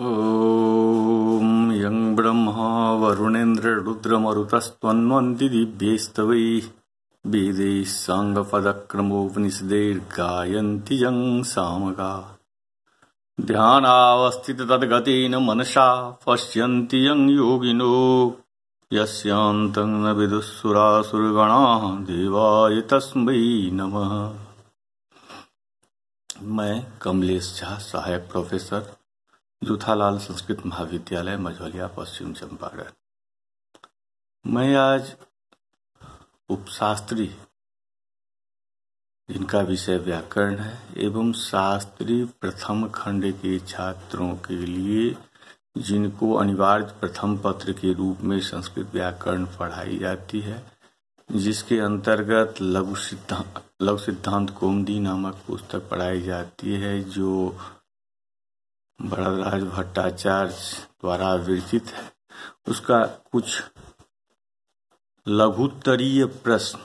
ॐ यं ब्रह्मा वरुणेन्द्र वरुणेन्द्ररुद्रमरुतस्त्वन्वन्तिदिव्यैस्तवैः वेदैः साङ्गपदक्रमोपनिषदैर्गायन्ति यं सामगा ध्यानावस्थिततद्गतेन मनसा पश्यन्ति यं योगिनो यस्यान्तं न विदुःसुरासुरगणाः देवाय तस्मै नमः मैं कमलेश झा सहायक प्रोफेसर जूथालाल संस्कृत महाविद्यालय मझौलिया पश्चिम चंपारण मैं आज उपशास्त्री जिनका विषय व्याकरण है एवं शास्त्री प्रथम खंड के छात्रों के लिए जिनको अनिवार्य प्रथम पत्र के रूप में संस्कृत व्याकरण पढ़ाई जाती है जिसके अंतर्गत लघु सिद्धांत लघु सिद्धांत कोमदी नामक पुस्तक पढ़ाई जाती है जो बड़ाराज भट्टाचार्य द्वारा विरचित है उसका कुछ लघुत्तरीय प्रश्न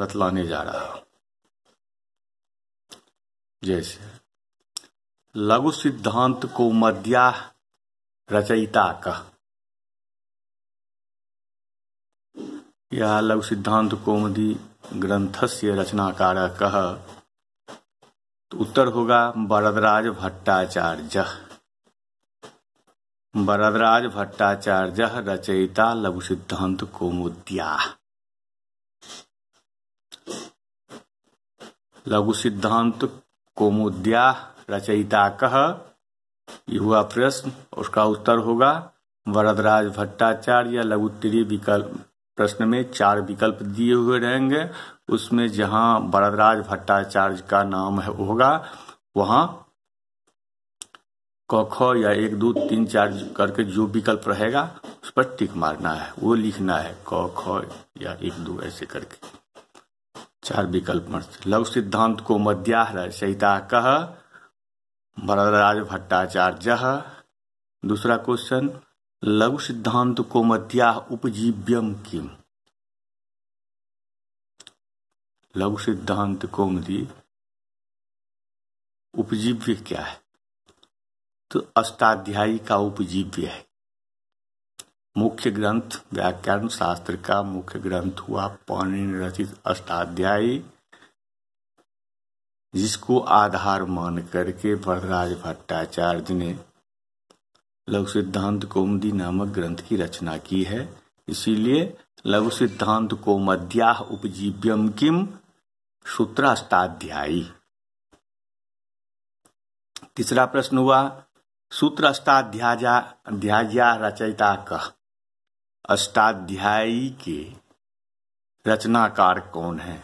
बतलाने जा रहा हूं जैसे लघु सिद्धांत को मध्या रचयिता कह यह लघु सिद्धांत कौमदी ग्रंथस्य रचनाकार कह उत्तर होगा बरदराज भट्टाचार्य बरदराज भट्टाचार्य रचयिता लघु सिद्धांत कौमुद्या लघु सिद्धांत कौमुद्या रचयिता कह ये हुआ प्रश्न उसका उत्तर होगा वरदराज भट्टाचार्य लघु विकल्प प्रश्न में चार विकल्प दिए हुए रहेंगे उसमें जहां बरदराज भट्टाचार्य का नाम है होगा वहां क ख या एक दो तीन चार करके जो विकल्प रहेगा उस पर टिक मारना है वो लिखना है क ख या एक दो ऐसे करके चार विकल्प मत लव सिद्धांत को मध्याह सहिता कह भरदराज भट्टाचार्य दूसरा क्वेश्चन लघु सिद्धांत को मध्या उपजीव्यम किम लघु सिद्धांत कौमदी उपजीव्य क्या है तो अष्टाध्यायी का उपजीव्य है मुख्य ग्रंथ व्याकरण शास्त्र का मुख्य ग्रंथ हुआ पाणिनि रचित अष्टाध्यायी जिसको आधार मान करके वरराज भट्टाचार्य ने लघु सिद्धांत कौमदी नामक ग्रंथ की रचना की है इसीलिए लघु सिद्धांत कौमद्याह उपजीव्यम किम सूत्रास्ताध्यायी तीसरा प्रश्न हुआ सूत्राष्टाध्याजा रचयिता कह अष्टाध्यायी के रचनाकार कौन है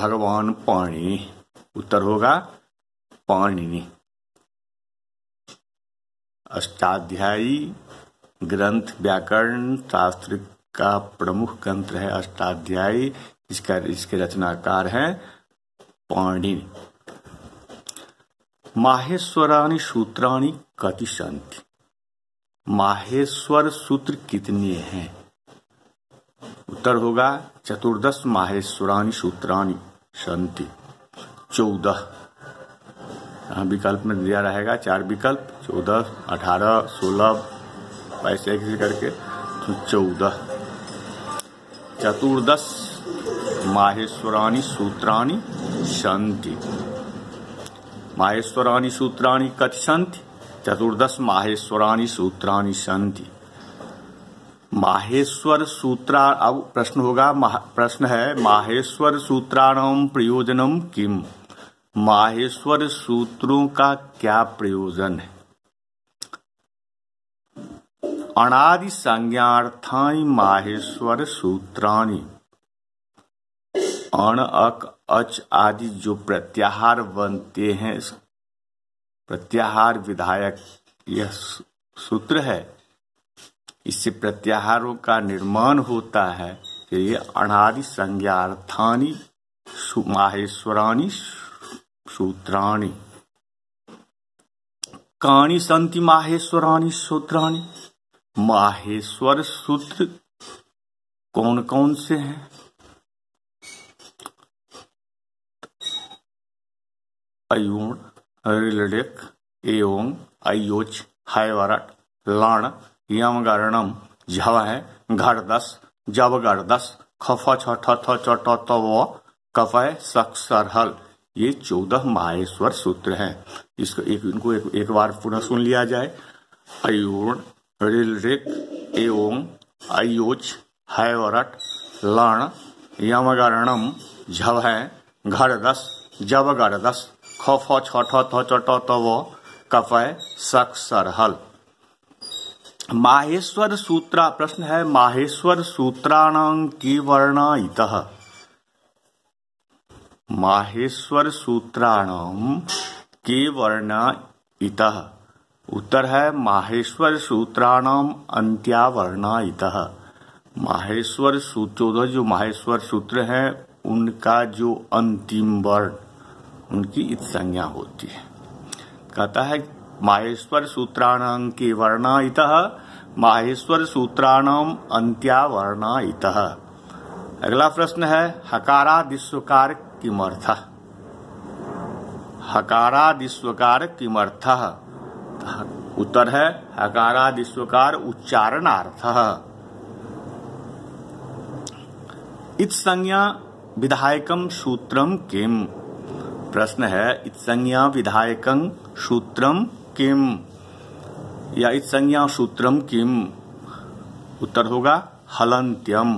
भगवान पाणी उत्तर होगा पाणिनि अष्टाध्यायी ग्रंथ व्याकरण शास्त्र का प्रमुख ग्रंथ है अष्टाध्यायी इसका इसके रचनाकार हैं पाणी माहेश्वरानी सूत्राणी कति संति माहेश्वर सूत्र कितने हैं उत्तर होगा चतुर्दश माहेश्वरानी सूत्राणी संति चौदह विकल्प में दिया रहेगा चार विकल्प चौदह अठारह सोलह ऐसे ऐसे करके तो चौदह चतुर्दश माहेश्वराणी सूत्राणी संति माहेश्वराणी सूत्राणी कति संति चतुर्दश माहेश्वराणी सूत्राणी संति माहेश्वर सूत्रा अब प्रश्न होगा प्रश्न है माहेश्वर सूत्राणाम प्रयोजनम किम माहेश्वर सूत्रों का क्या प्रयोजन है अनादि संज्ञार्थानि माहेश्वर सूत्राणी अण अक अच आदि जो प्रत्याहार बनते हैं प्रत्याहार विधायक यह सूत्र है इससे प्रत्याहारों का निर्माण होता है कि तो ये अनादि संज्ञार्थानी माहेश्वराणी सूत्राणी काणी संति माहेश्वराणी सूत्राणी माहेश्वर सूत्र कौन कौन से हैं अयूण रिलडेक एवं अयोच हायवरट लाण यमगरणम झव है घर दस जब घर दस खफ छफ है सक्सरहल ये चौदह माहेश्वर सूत्र हैं इसको एक इनको एक, एक बार पुनः सुन लिया जाए अयूर्ण रिलरिक एवं अयोच हैवरट लण यमगरणम घर दस जब घर गरदस खफ छठ थ थट तव कपय सक हल माहेश्वर सूत्रा प्रश्न है माहेश्वर सूत्राणां की वर्ण इत माहेश्वर सूत्राणां के वर्ण इत उत्तर है माहेश्वर सूत्राणाम अंत्यावरणा इत माहेश्वर सूत्रोदय जो माहेश्वर सूत्र है उनका जो अंतिम वर्ण उनकी इत संज्ञा होती है कहता है माहेश्वर सूत्राणाम के वर्णा इत माहेश्वर सूत्राणाम अंत्यावरणा इत अगला प्रश्न है हकारादिस्वकार किमर्थ हकारादिस्वकार किमर्थ उत्तर है हकाराद स्वकार उच्चारणार्थ संज्ञा विधायकम सूत्रम किम प्रश्न है इत संज्ञा विधायकं सूत्रम किम या इत संज्ञा सूत्रम किम उत्तर होगा हलंत्यम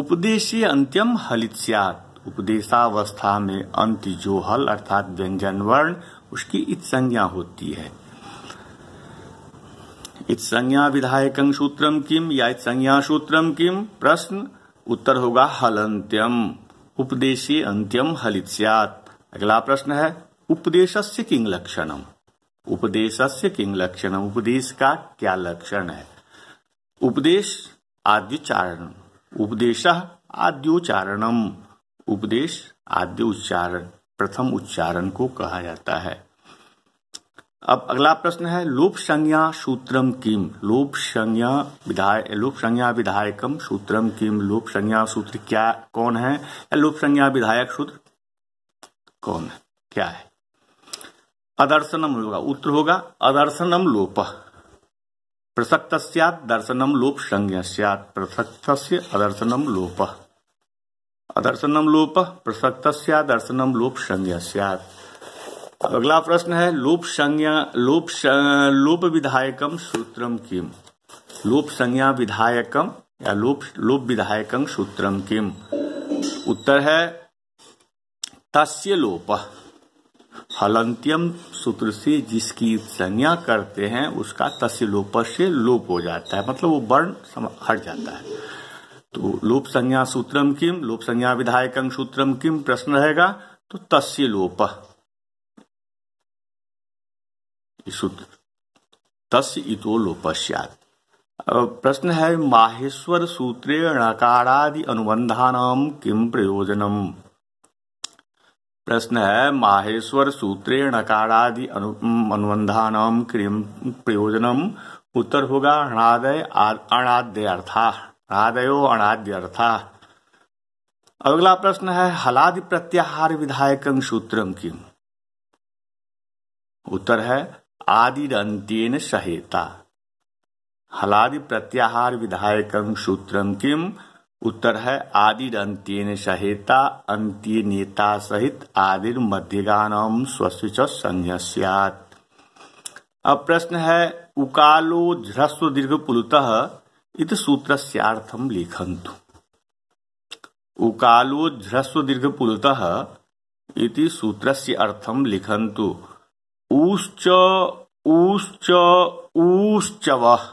उपदेशीय अंत्यम हलित उपदेशावस्था में अंत जो हल अर्थात व्यंजन वर्ण उसकी इत संज्ञा होती है इत संज्ञा विधायक सूत्रम किम या इत संज्ञा सूत्रम किम प्रश्न उत्तर होगा अंत्यम उपदेशी अंत्यम हलित अगला प्रश्न है उपदेश से किंग लक्षणम उपदेश से किंग लक्षणम उपदेश का क्या लक्षण है उपदेश आद्योचारण उपदेश आद्योच्चारणम उपदेश आद्योच्चारण प्रथम उच्चारण को कहा जाता है अब अगला प्रश्न है लोप संज्ञा सूत्रम किम लोप संज्ञा विधाय लोप संज्ञा विधायकम सूत्रम किम लोप संज्ञा सूत्र क्या कौन है या लोप संज्ञा विधायक सूत्र कौन है क्या है अदर्शनम होगा उत्तर होगा अदर्शनम लोप प्रसक्त दर्शनम लोप संज्ञा सृथक्त अदर्शनम लोप अदर्शनम लोप प्रसक्त दर्शनम लोप संज्ञा सियात अगला प्रश्न है लोप संज्ञा लोप लोप विधायकम सूत्रम किम लोप संज्ञा विधायकम या लोप लोप विधायकम सूत्रम किम उत्तर है तस्य लोप हलंत्यम सूत्र से जिसकी संज्ञा करते हैं उसका तस्य लोप से लोप हो जाता है मतलब वो वर्ण हट जाता है तो लोप संज्ञा सूत्रम किम लोप संज्ञा विधायक सूत्रम किम प्रश्न रहेगा तो तस्य लोप सूत्र तस्य इतो लोप प्रश्न है माहेश्वर सूत्रे णकारादि अनुबंधान किम प्रयोजनम प्रश्न है माहेश्वर सूत्रे णकारादि अनुबंधान किम प्रयोजनम उत्तर होगा हृदय अनाद्य अर्था आदयो अणाद्यर्था अगला प्रश्न है हलादि प्रत्याहार विधायक सूत्रम किम उत्तर है आदि आदिरंत्येन सहेता हलादि प्रत्याहार विधायक सूत्रम किम उत्तर है आदि आदिरंत्येन सहेता अंत्य नेता सहित आदि मध्यगान स्वस्थ संज्ञा अब प्रश्न है उकालो झ्रस्व दीर्घ पुलुतः इत सूत्रस्यार्थम लेखन्तु उकालो झ्रस्व दीर्घ पुलतः इति सूत्रस्य अर्थम लिखन्तु ऊश्च ऊश्च ऊश्च वः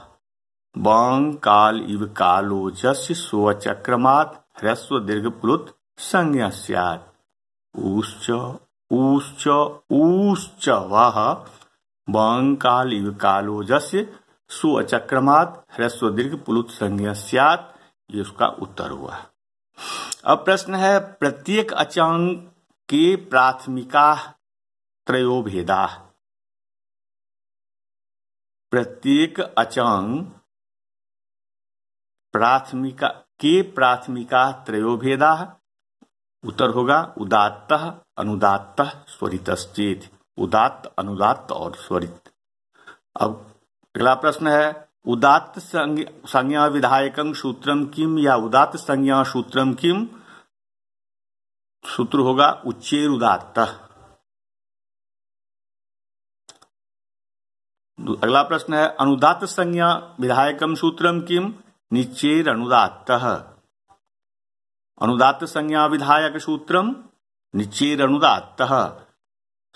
बांग काल इव कालो जस्य स्वचक्रमात् ह्रस्व दीर्घ पुलुत संज्ञा स्यात् ऊश्च ऊश्च ऊश्च वः बांग काल इव कालो जस्य सुअचक्रमात ह्रस्व दीर्घ पुलुत संज्ञा ये उसका उत्तर हुआ अब प्रश्न है प्रत्येक अचंग के प्राथमिका त्रयो भेदा प्रत्येक अचांग प्राथमिका के प्राथमिका त्रयो भेदा उत्तर होगा उदात्त अनुदात्त स्वरित उदात्त अनुदात्त और स्वरित अब अगला प्रश्न है उदात्त संज्ञा विधायकं सूत्रम किम या उदात्त संज्ञा सूत्रम किम सूत्र होगा उच्चेर उदात्त अगला प्रश्न है अनुदात संज्ञा विधायकम सूत्रम किम निचेर अनुदात अनुदात संज्ञा विधायक सूत्रम निचेर अनुदात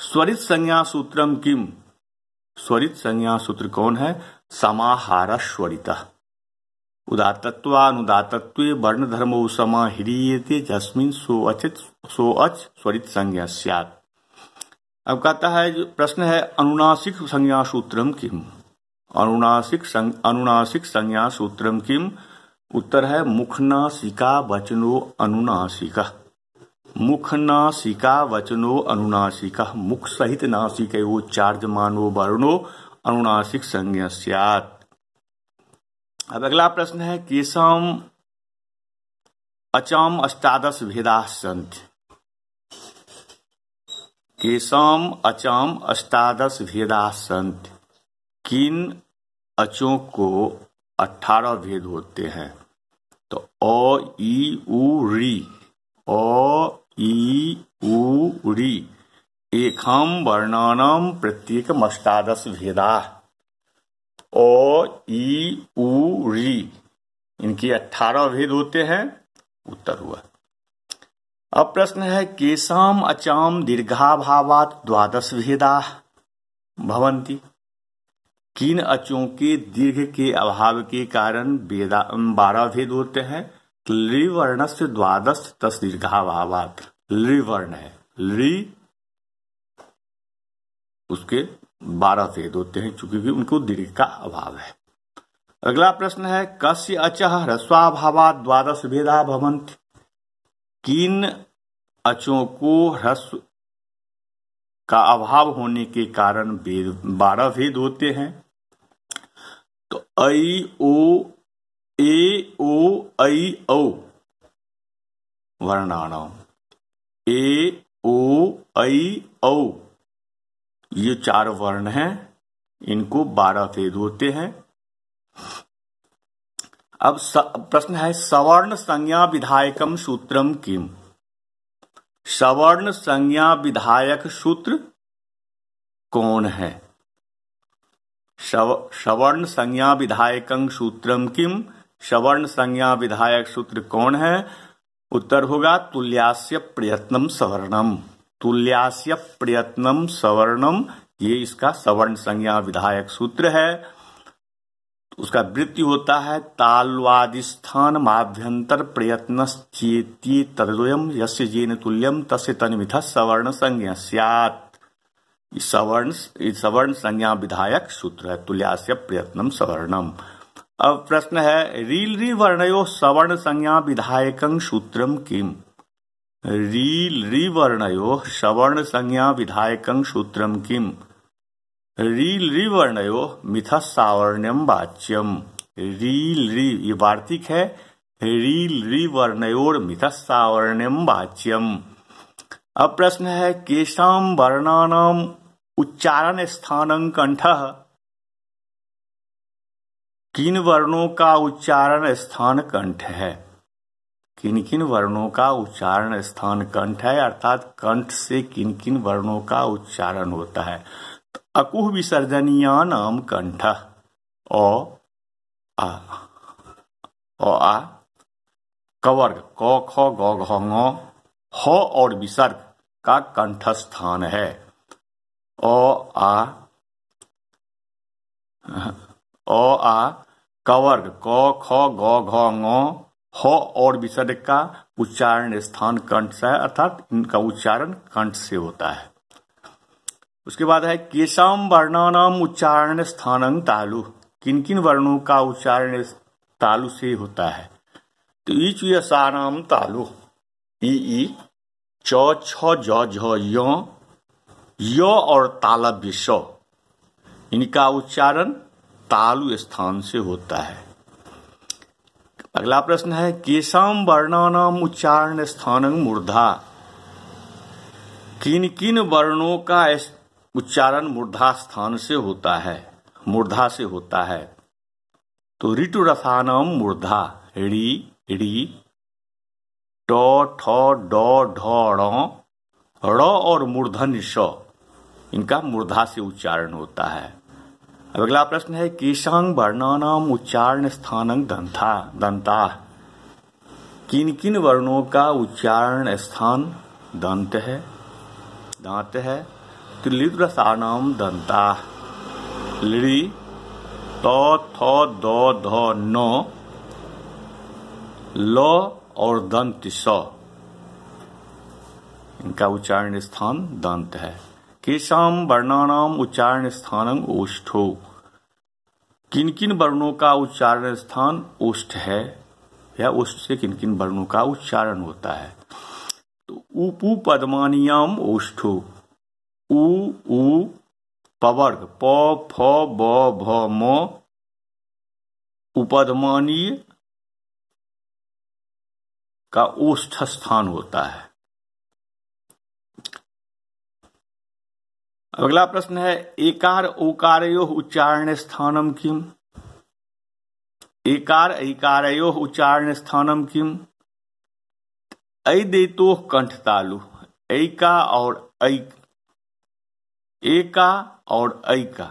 स्वरित संज्ञा सूत्रम किम स्वरित संज्ञा सूत्र कौन है समाहार स्वरित उदातत्वानुदातत्व वर्ण धर्म समाहरीयते जस्मिन सो अचित सो अच स्वरित संज्ञा सियात अब कहता है प्रश्न है अनुनासिक संज्ञा सूत्रम किम अनुनासिक संग, अनुनासिक संज्ञा सूत्रम किम उत्तर है मुखनासिका वचनो अनुनासिका मुख नासिका वचनो अनुनासिक मुख सहित नासिक वो चार्जमानो वर्णो अनुनासिक संज्ञा अब अगला प्रश्न है केशम अचम अष्टादश भेदा संत केशम अचम अष्टादश भेदा संत किन अचों को अठारह भेद होते हैं तो ओ ई उ री ओ प्रत्येक वर्णानां भेदा ओ ई उ री इनके अठारह भेद होते हैं उत्तर हुआ अब प्रश्न है केशाम अचाम दीर्घाभावात द्वादश भेदा भवंती किन अचों के दीर्घ के अभाव के कारण बारह भेद होते हैं लिवर्ण से द्वादश तस दीर्घाभावात लिवर्ण है लि उसके बारह वेद होते हैं चूंकि भी उनको दीर्घ का अभाव है अगला प्रश्न है कश्य अचह ह्रस्वाभावा द्वादश भेदा भवंत किन अचों को ह्रस्व का अभाव होने के कारण वेद बारह भेद होते हैं तो ऐ ओ ए ओ ऐ ओ वर्णाण ए ओ ऐ ओ ये चार वर्ण हैं इनको बारह भेद होते हैं अब प्रश्न है सवर्ण संज्ञा विधायकम सूत्रम किम सवर्ण संज्ञा विधायक सूत्र कौन है सवर्ण संज्ञा विधायक सूत्रम किम सवर्ण संज्ञा विधायक सूत्र कौन है उत्तर होगा तुल्यास्य प्रयत्नम सवर्णम तुल्यास्य प्रयत्नम सवर्णम ये इसका सवर्ण संज्ञा विधायक सूत्र है उसका वृत्ति होता है तालवादिस्थान माभ्यंतर प्रयत्न चेती तदयम यस्य जीन तुल्यम तस्य तन्विथ सवर्ण संज्ञा सियात सवर्ण सवर्ण संज्ञा विधायक सूत्र है तुल्यास्य प्रयत्नम सवर्णम अब प्रश्न है रील वर्णयो सवर्ण संज्ञा विधायक सूत्रम किम री रीलरिवर्णयो सवर्णसंज्ञा विधायकं सूत्रं किम् रीलरिवर्णयो मिथ सावर्ण्यम वाच्यम रील री ये वार्तिक है रील रिवर्णयोर मिथ सावर्ण्यम वाच्यम अब प्रश्न है केशाम वर्णानाम उच्चारण स्थान कंठ किन वर्णों का उच्चारण स्थान कंठ है किन किन वर्णों का उच्चारण स्थान कंठ है अर्थात कंठ से किन किन वर्णों का उच्चारण होता है तो अकुह विसर्जनिया नाम कंठ ओ आ आ कवर्ग क ख ग घ ह और विसर्ग का कंठ स्थान है ओ आ ओ आ कवर्ग क ख ग घ ह और विसर्ग का उच्चारण स्थान कंठ से है अर्थात इनका उच्चारण कंठ से होता है उसके बाद है केशम वर्णानाम उच्चारण स्थान तालु किन किन वर्णों का उच्चारण तालु से होता है तो ईच यम तालु ई च और तालव्य स इनका उच्चारण तालु स्थान से होता है अगला प्रश्न है केशाम नाम उच्चारण स्थान मूर्धा किन किन वर्णों का उच्चारण मूर्धा स्थान से होता है मूर्धा से होता है तो ऋतु रसानम मूर्धा री री ढ और मूर्धन इनका मूर्धा से उच्चारण होता है अब अगला प्रश्न है केशांग वर्णानाम उच्चारण स्थानंग दंता दंता किन किन वर्णों का उच्चारण स्थान दंत है दांत है त्रिलित रसानाम दंता लिड़ी तो थो दो धो नो ल और दंत स इनका उच्चारण स्थान दंत है केशाम वर्णानाम उच्चारण स्थान ओष्ठो किन किन वर्णों का उच्चारण स्थान ओष्ठ है या ओष्ठ से किन किन वर्णों का उच्चारण होता है तो उपु पदमानियाम ओष्ठो उ उ पवर्ग प फ ब भ म उपदमानीय का ओष्ठ स्थान होता है अगला प्रश्न है एकार ओकारयो उच्चारण स्थानम किम एकार ऐकारयो उच्चारण स्थानम किम ऐ देतो तालु ऐका और ऐक एका और ऐका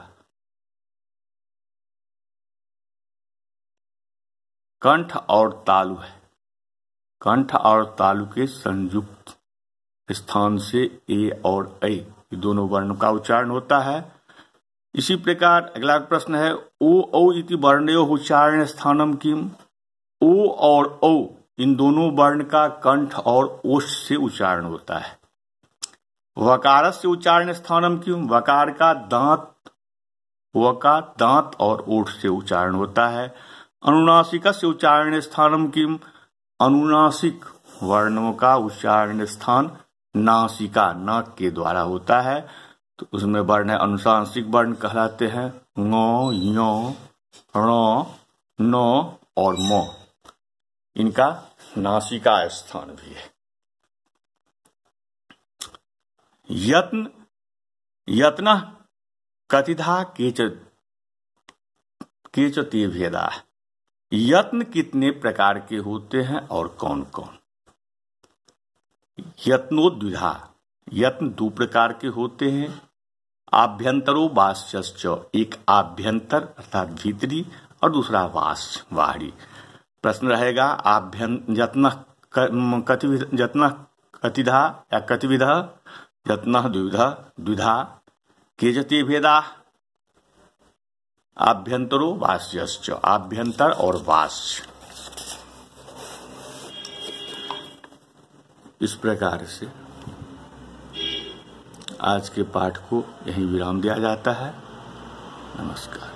कंठ और तालु है कंठ और तालु के संयुक्त स्थान से ए और ऐ ये दोनों वर्ण का उच्चारण होता है इसी प्रकार अगला प्रश्न है ओ औ इति वर्णयो उच्चारण स्थानम किम ओ और ओ इन दोनों वर्ण का कंठ और ओष से उच्चारण होता है वकार से उच्चारण स्थानम किम वकार का दांत व का दांत और ओठ से उच्चारण होता है अनुनासिक से उच्चारण स्थानम किम अनुनासिक वर्णों का उच्चारण स्थान नासिका नाक के द्वारा होता है तो उसमें वर्ण है अनुशांसिक वर्ण कहलाते हैं ङो यो नो और मो इनका नासिका स्थान भी है यत्न यत्न कतिधा केच केचते भेदा यत्न कितने प्रकार के होते हैं और कौन कौन यत्नोद्विधा यत्न दो प्रकार के होते हैं आभ्यंतरो बाश्यश्च एक आभ्यंतर अर्थात भीतरी और दूसरा वास बाहरी प्रश्न रहेगा आभ्यं यत्न कतिधा या कतिविध यत्न द्विध द्विधा के जते भेदा आभ्यंतरो वास्यश्च आभ्यंतर और वास्य इस प्रकार से आज के पाठ को यहीं विराम दिया जाता है नमस्कार